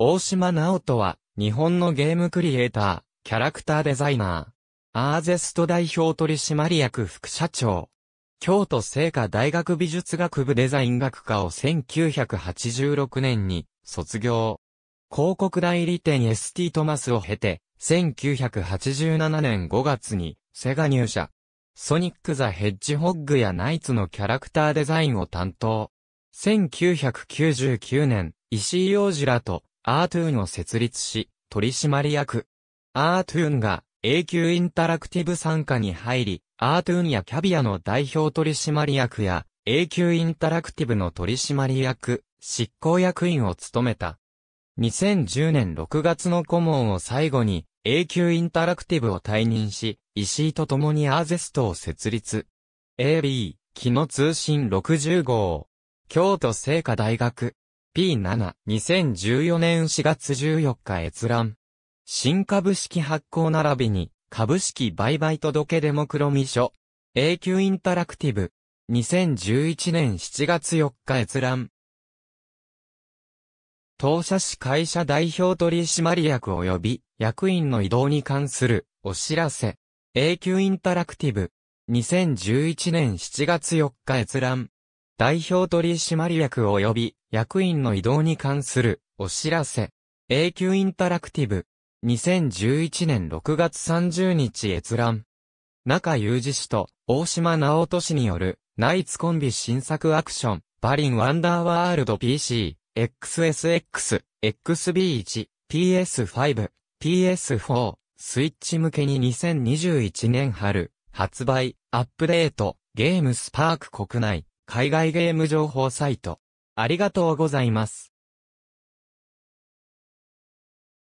大島直人は、日本のゲームクリエイター、キャラクターデザイナー、アーゼスト代表取締役副社長、京都聖火大学美術学部デザイン学科を1986年に卒業。広告代理店 ST トマスを経て、1987年5月にセガ入社。ソニック・ザ・ヘッジホッグやナイツのキャラクターデザインを担当。1999年、石井洋次らとアートゥーンを設立し、取締役。アートゥーンが永久インタラクティブ参加に入り、アートゥーンやキャビアの代表取締役や、永久インタラクティブの取締役、執行役員を務めた。2010年6月の顧問を最後に、永久インタラクティブを退任し、石井と共にアーゼストを設立。AB、木の通信60号。京都聖火大学。P7、2014年4月14日閲覧。新株式発行並びに、株式売買届デモクロミ書。a 久インタラクティブ。2011年7月4日閲覧。当社市会社代表取締役及び役員の移動に関するお知らせ。a 久インタラクティブ。2011年7月4日閲覧。代表取締役及び役員の移動に関するお知らせ。永久インタラクティブ。2011年6月30日閲覧。中裕二氏と大島直人氏によるナイツコンビ新作アクション。バリンワンダーワールド PC、XSX、XB1、PS5、PS4、スイッチ向けに2021年春、発売、アップデート、ゲームスパーク国内、海外ゲーム情報サイト。ありがとうございます。